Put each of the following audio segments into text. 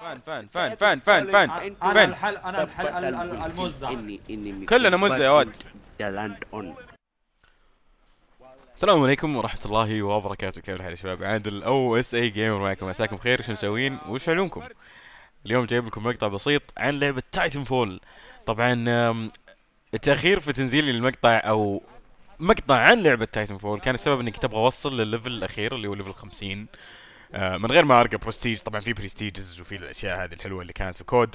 فان فان فان فان فان فان انا الحل انا الحل المزه كلنا مزه يا واد السلام عليكم ورحمة الله وبركاته كيف الحال يا شباب عادل او اس اي جيمر معكم مساكم خير شو مسوين وش علومكم اليوم جايب لكم مقطع بسيط عن لعبة تايتن فول طبعا التأخير في تنزيل المقطع او مقطع عن لعبة تايتن فول كان السبب اني كنت ابغى اوصل للليفل الاخير اللي هو ليفل 50 آه، من غير ما ارقى برستيج طبعا في برستيجز وفي الاشياء هذه الحلوه اللي كانت في كود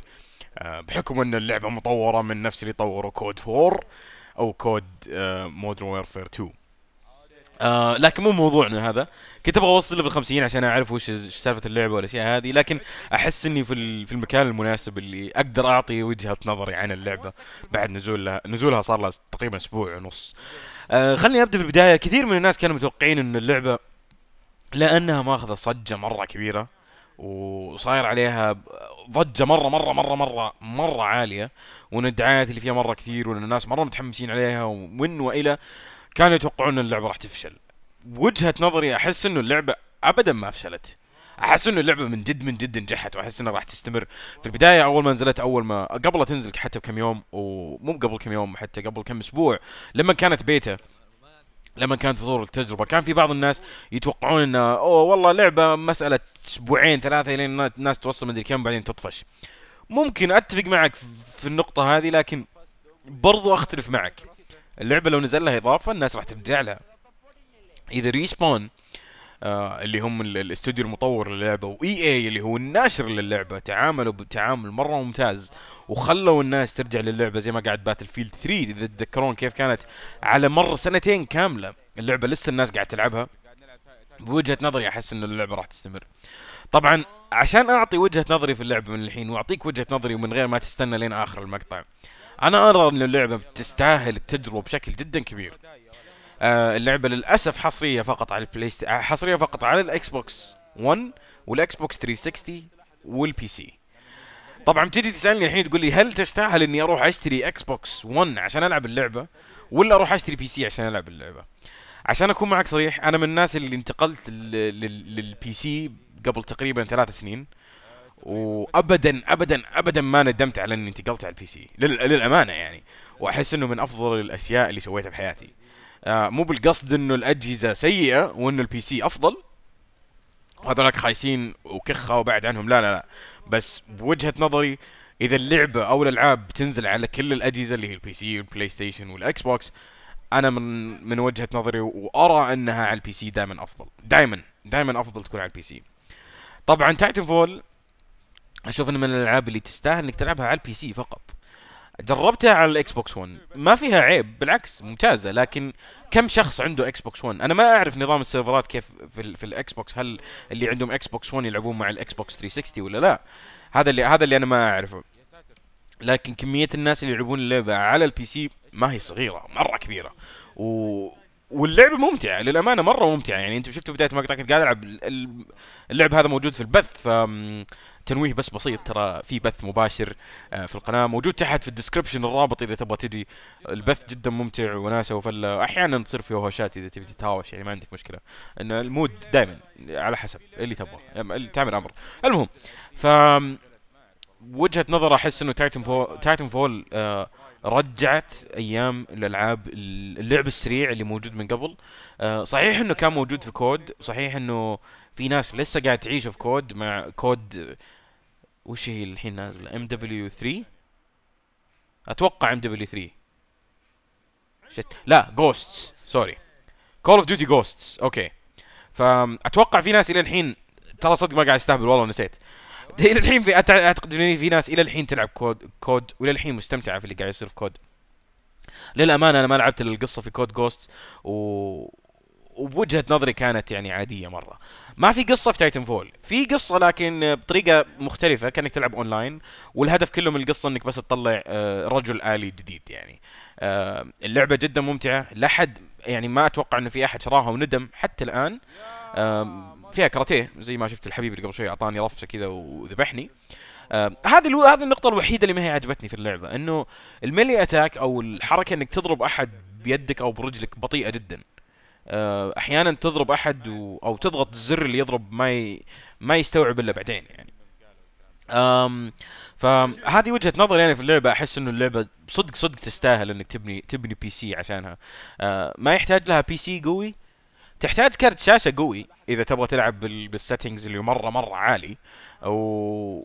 آه، بحكم ان اللعبه مطوره من نفس اللي طوروا كود 4 او كود مودرن ويرفير 2 آه لكن مو موضوعنا هذا كنت ابغى اوصل ليفل 50 عشان اعرف وش سالفه اللعبه والاشياء هذه لكن احس اني في في المكان المناسب اللي اقدر اعطي وجهه نظري عن اللعبه بعد نزولها نزولها صار لها تقريبا اسبوع ونص آه خليني ابدا في البدايه كثير من الناس كانوا متوقعين ان اللعبه لانها ماخذه صجه مره كبيره وصاير عليها ضجه مره مره مره مره مره عاليه وان الدعايات اللي فيها مره كثير وان الناس مره متحمسين عليها ومن والى كانوا يتوقعون ان اللعبه راح تفشل وجهه نظري احس انه اللعبه ابدا ما فشلت احس انه اللعبه من جد من جد نجحت واحس انها راح تستمر في البدايه اول ما نزلت اول ما قبل تنزل حتى بكم يوم ومو قبل كم يوم حتى قبل كم اسبوع لما كانت بيتا لما كانت في طور التجربه كان في بعض الناس يتوقعون انه اوه والله لعبه مساله اسبوعين ثلاثه لين الناس توصل مدري كم بعدين تطفش ممكن اتفق معك في النقطه هذه لكن برضو اختلف معك اللعبه لو نزل لها اضافه الناس راح تبدع لها اذا ريسبون آه اللي هم الاستوديو المطور للعبه واي اي اللي هو الناشر للعبه تعاملوا بتعامل مره ممتاز وخلوا الناس ترجع للعبه زي ما قاعد باتل فيلد 3 اذا تتذكرون كيف كانت على مر سنتين كامله اللعبه لسه الناس قاعد تلعبها بوجهه نظري احس ان اللعبه راح تستمر طبعا عشان اعطي وجهه نظري في اللعبه من الحين واعطيك وجهه نظري ومن غير ما تستنى لين اخر المقطع انا ارى ان اللعبه تستاهل التجربه بشكل جدا كبير آه اللعبه للاسف حصريه فقط على البلاي ست... آه، حصريه فقط على الاكس بوكس 1 والاكس بوكس 360 والبي سي طبعا بتجي تسالني الحين تقول لي هل تستاهل اني اروح اشتري اكس بوكس 1 عشان العب اللعبه ولا اروح اشتري بي سي عشان العب اللعبه عشان اكون معك صريح انا من الناس اللي انتقلت للبي سي قبل تقريبا ثلاث سنين وابدا ابدا ابدا ما ندمت على اني انتقلت على البي سي للامانه يعني واحس انه من افضل الاشياء اللي سويتها في حياتي آه مو بالقصد انه الاجهزه سيئه وانه البي سي افضل وهذولاك خايسين وكخه وبعد عنهم لا لا لا بس بوجهه نظري اذا اللعبه او الالعاب بتنزل على كل الاجهزه اللي هي البي سي والبلاي ستيشن والاكس بوكس انا من من وجهه نظري وارى انها على البي سي دائما افضل دائما دائما افضل تكون على البي سي طبعا تايتن فول اشوف انه من الالعاب اللي تستاهل انك تلعبها على البي سي فقط جربتها على الاكس بوكس 1 ما فيها عيب بالعكس ممتازه لكن كم شخص عنده اكس بوكس 1 انا ما اعرف نظام السيرفرات كيف في, في الاكس بوكس هل اللي عندهم اكس بوكس 1 يلعبون مع الاكس بوكس 360 ولا لا هذا اللي هذا اللي انا ما اعرفه لكن كميه الناس اللي يلعبون اللعبه على البي سي ما هي صغيره مره كبيره و... واللعبه ممتعه للامانه مره ممتعه يعني انتم شفتوا بدايه المقطع كنت قاعد العب اللعب هذا موجود في البث ف تنويه بس بسيط ترى في بث مباشر آه، في القناه موجود تحت في الديسكربشن الرابط اذا تبغى تجي البث جدا ممتع وناسه وفله احيانا تصير فيه هوشات اذا تبي تتهاوش يعني ما عندك مشكله ان المود دائما على حسب اللي تبغى تعمل امر المهم ف وجهه نظر احس انه تايتن فول تايتن فول رجعت ايام الالعاب اللعب السريع اللي موجود من قبل آه، صحيح انه كان موجود في كود صحيح انه في ناس لسه قاعد تعيش في كود مع كود وش هي الحين نازله ام دبليو 3 اتوقع ام دبليو 3 شت لا جوستس سوري كول اوف ديوتي جوستس اوكي فاتوقع في ناس الى الحين ترى صدق ما قاعد استهبل والله نسيت الى الحين في اعتقد في ناس الى الحين تلعب كود كود والى الحين مستمتعه في اللي قاعد يصير في كود للامانه انا ما لعبت الا القصه في كود جوست و وبوجهه نظري كانت يعني عاديه مره ما في قصه في تايتن فول في قصه لكن بطريقه مختلفه كانك تلعب اونلاين والهدف كله من القصه انك بس تطلع آه، رجل الي جديد يعني آه، اللعبه جدا ممتعه لا حد يعني ما اتوقع انه في احد شراها وندم حتى الان فيها كراتيه زي ما شفت الحبيب اللي قبل شوي اعطاني رفسه كذا وذبحني آه، هذه آه هذه النقطة الوحيدة اللي ما هي عجبتني في اللعبة انه الميلي اتاك او الحركة انك تضرب احد بيدك او برجلك بطيئة جدا. آه، احيانا تضرب احد و... او تضغط الزر اللي يضرب ما ي... ما يستوعب الا بعدين يعني. أم فهذه وجهه نظري يعني في اللعبه احس انه اللعبه صدق صدق تستاهل انك تبني تبني بي سي عشانها أه ما يحتاج لها بي سي قوي تحتاج كرت شاشه قوي اذا تبغى تلعب بالسيتنجز اللي مره مره عالي و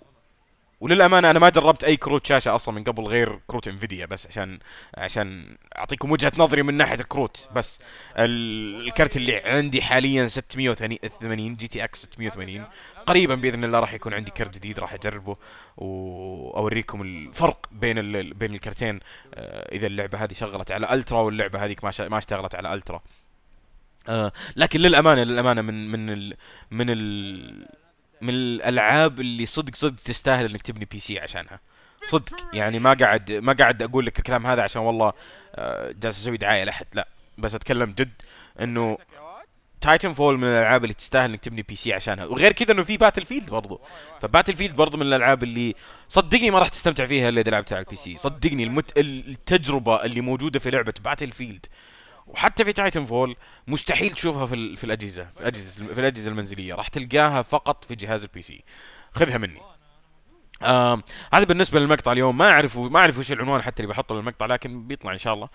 وللامانه انا ما جربت اي كروت شاشه اصلا من قبل غير كروت انفيديا بس عشان عشان اعطيكم وجهه نظري من ناحيه الكروت بس الكرت اللي عندي حاليا 680 جي تي اكس 680 قريبا باذن الله راح يكون عندي كرت جديد راح اجربه واوريكم الفرق بين بين الكرتين آه، اذا اللعبه هذه شغلت على الترا واللعبه هذيك ما ما اشتغلت على الترا آه لكن للامانه للامانه من من ال من ال من الالعاب اللي صدق صدق تستاهل انك تبني بي سي عشانها صدق يعني ما قاعد ما قاعد اقول لك الكلام هذا عشان والله آه، جالس اسوي دعايه لاحد لا بس اتكلم جد انه تايتن فول من الالعاب اللي تستاهل انك تبني بي سي عشانها وغير كذا انه في باتل فيلد برضو فباتل فيلد برضو من الالعاب اللي صدقني ما راح تستمتع فيها الا اذا لعبتها على البي سي صدقني المت... التجربه اللي موجوده في لعبه باتل فيلد وحتى في تايتن فول مستحيل تشوفها في, في الاجهزه في الاجهزه في الاجهزه المنزليه راح تلقاها فقط في جهاز البي سي خذها مني آه هذا بالنسبه للمقطع اليوم ما اعرف ما اعرف وش العنوان حتى اللي بحطه للمقطع لكن بيطلع ان شاء الله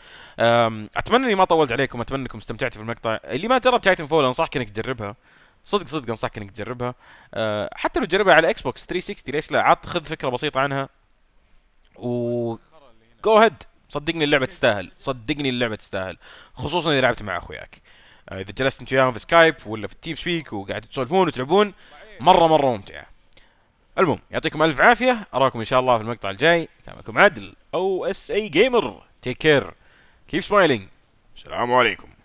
اتمنى اني ما طولت عليكم اتمنى انكم استمتعتوا في المقطع اللي ما جرب تايتن فول انصحك انك تجربها صدق صدق انصحك انك تجربها أه حتى لو تجربها على اكس بوكس 360 ليش لا عط خذ فكره بسيطه عنها و جو هيد صدقني اللعبه تستاهل صدقني اللعبه تستاهل خصوصا اذا لعبت مع اخوياك آه، اذا جلست انت وياهم في سكايب ولا في التيم سبيك وقاعد تسولفون وتلعبون مره مره ممتعه المهم يعطيكم الف عافيه اراكم ان شاء الله في المقطع الجاي كان معكم عدل او اس اي جيمر تيك كير كيف سمايلينج السلام عليكم